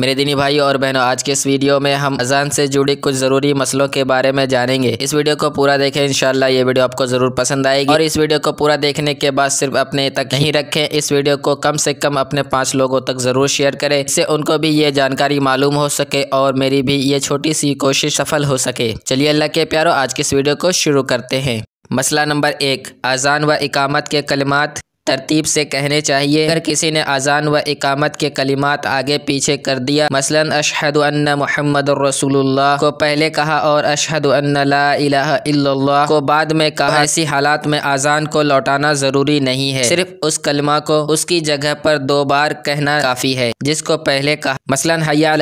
मेरे दिनी भाई और बहनों आज के इस वीडियो में हम अजान से जुड़ी कुछ ज़रूरी मसलों के बारे में जानेंगे इस वीडियो को पूरा देखें इंशाल्लाह ये वीडियो आपको ज़रूर पसंद आएगी और इस वीडियो को पूरा देखने के बाद सिर्फ अपने तक नहीं रखें इस वीडियो को कम से कम अपने पाँच लोगों तक ज़रूर शेयर करें इससे उनको भी ये जानकारी मालूम हो सके और मेरी भी ये छोटी सी कोशिश सफल हो सके चलिए अल्लाह के प्यारो आज की इस वीडियो को शुरू करते हैं मसला नंबर एक अजान व इकामत के कलमात तरतीब से कहने चाहिए अगर किसी ने अजान व इकामत के कलिमात आगे पीछे कर दिया मसलन अशहद मोहम्मद रसूलुल्लाह को पहले कहा और अशहद अल्लाह को बाद में कहा ऐसी हालात में अजान को लौटाना ज़रूरी नहीं है सिर्फ उस कलमा को उसकी जगह पर दो बार कहना काफ़ी है जिसको पहले कहा मसलन हया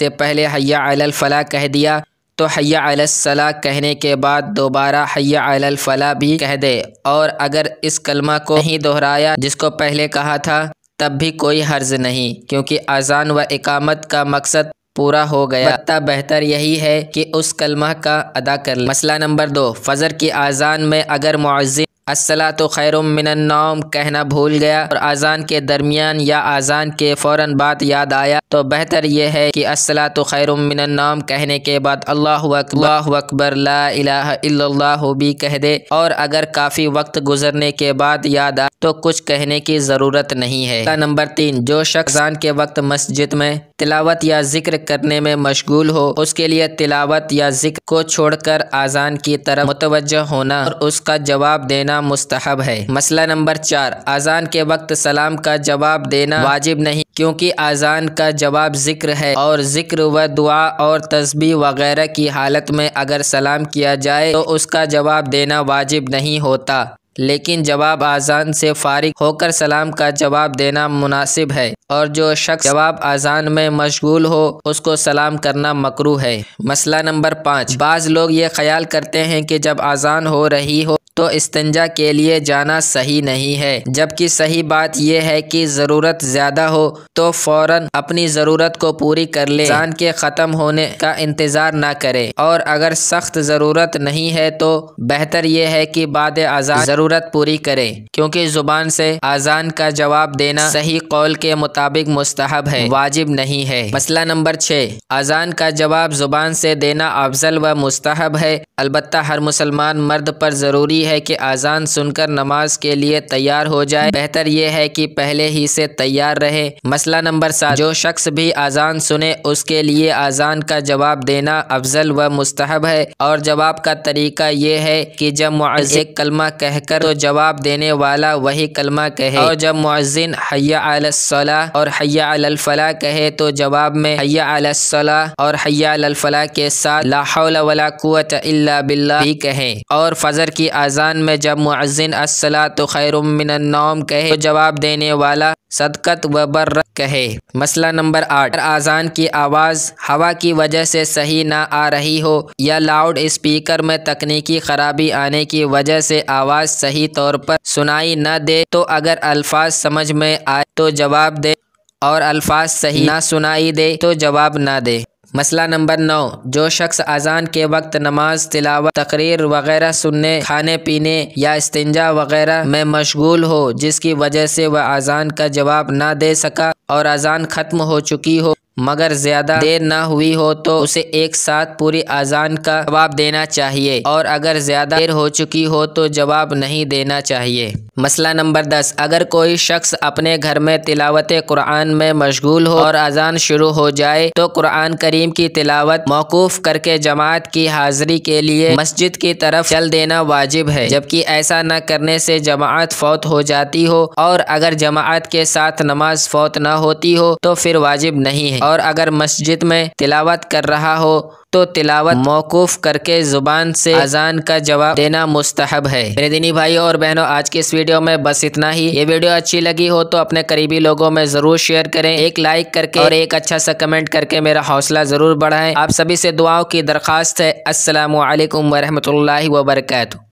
से पहले हया फला कह दिया तो हैया अलसला कहने के बाद दोबारा हैया अलफला भी कह दे और अगर इस कलमा को ही दोहराया जिसको पहले कहा था तब भी कोई हर्ज नहीं क्योंकि अजान व इकामत का मकसद पूरा हो गया तब बेहतर यही है कि उस कलमा का अदा कर ले मसला नंबर दो फ़जर की आज़ान में अगर मुआजी असला तो खैर मिनन्नाम कहना भूल गया और आज़ान के दरमियान या आज़ान के फौरन बाद याद आया तो बेहतर यह है कि असला तो खैर मिनन्नाम कहने के बाद अल्लाह अकबर अकबर लाला भी कह दे और अगर काफ़ी वक्त गुजरने के बाद याद आ तो कुछ कहने की ज़रूरत नहीं है नंबर तीन जो शख्स अजान के वक्त मस्जिद में तिलावत या जिक्र करने में मशगूल हो उसके लिए तिलावत या जिक्र को छोड़कर आज़ान की तरफ मुतवजह होना और उसका जवाब देना देना मुस्तहब है मसला नंबर चार अजान के वक्त सलाम का जवाब देना वाजिब नहीं क्योंकि अजान का जवाब ज़िक्र है और ज़िक्र व दुआ और तस्बी वगैरह की हालत में अगर सलाम किया जाए तो उसका जवाब देना वाजिब नहीं होता लेकिन जवाब आज़ान से फारिग होकर सलाम का जवाब देना मुनासिब है और जो शख्स जवाब आज़ान में मशगूल हो उसको सलाम करना मकरू है मसला नंबर पाँच बाज़ लोग ये ख्याल करते हैं कि जब आज़ान हो रही हो तो इस्तंजा के लिए जाना सही नहीं है जबकि सही बात यह है कि ज़रूरत ज़्यादा हो तो फौरन अपनी ज़रूरत को पूरी कर ले जान के ख़त्म होने का इंतज़ार ना करें और अगर सख्त ज़रूरत नहीं है तो बेहतर यह है कि बाद आज़ान ज़रूरत पूरी करें क्योंकि ज़ुबान से आज़ान का जवाब देना सही कौल के मुताबिक मुस्तहब है वाजिब नहीं है मसला नंबर छः आज़ान का जवाब ज़ुबान से देना अफजल व मुस्तहब है अलबत् हर मुसलमान मर्द पर ज़रूरी है है कि अजान सुनकर नमाज के लिए तैयार हो जाए बेहतर यह है कि पहले ही से तैयार रहे मसला नंबर सात जो शख्स भी अजान सुने उसके लिए अजान का जवाब देना अफजल व मुस्तहब है और जवाब का तरीका ये है कि जब मुआजिक कलमा कहकर तो जवाब देने वाला वही कलमा कहे और जब मुआजिन हया अलसला और हया फलाह कहे तो जवाब में हया और हया फलाह के साथ लाहौल वला कुत इल्ला बिल्ला भी कहे और फजर की आज अजान में जब मुआजिन असला तो खैर नौम कहे तो जवाब देने वाला सदकत व बर्र कहे मसला नंबर आठ आजान की आवाज़ हवा की वजह से सही ना आ रही हो या लाउड स्पीकर में तकनीकी खराबी आने की वजह से आवाज़ सही तौर पर सुनाई न दे तो अगर अल्फाज समझ में आए तो जवाब दे और अल्फाज सही ना सुनाई दे तो जवाब ना दे मसला नंबर नौ जो शख्स अजान के वक्त नमाज तिलावत तकरीर वगैरह सुनने खाने पीने या इस्तंजा वगैरह में मशगूल हो जिसकी वजह से वह अजान का जवाब ना दे सका और अजान ख़त्म हो चुकी हो मगर ज़्यादा देर ना हुई हो तो उसे एक साथ पूरी अजान का जवाब देना चाहिए और अगर ज़्यादा देर हो चुकी हो तो जवाब नहीं देना चाहिए मसला नंबर दस अगर कोई शख्स अपने घर में तिलावत कुरान में मशगूल हो और अजान शुरू हो जाए तो कुरान करीम की तिलावत मौकूफ़ करके जमात की हाजिरी के लिए मस्जिद की तरफ चल देना वाजिब है जबकि ऐसा न करने से जमात फौत हो जाती हो और अगर जमात के साथ नमाज फौत न होती हो तो फिर वाजिब नहीं है और और अगर मस्जिद में तिलावत कर रहा हो तो तिलावत मौकूफ़ करके ज़ुबान से अजान का जवाब देना मुस्तहब है मेरे दिनी भाई और बहनों आज की इस वीडियो में बस इतना ही ये वीडियो अच्छी लगी हो तो अपने करीबी लोगों में ज़रूर शेयर करें एक लाइक करके और एक अच्छा सा कमेंट करके मेरा हौसला ज़रूर बढ़ाएं आप सभी से दुआओं की दरख्वास्त है असलकम वरहमल वर्का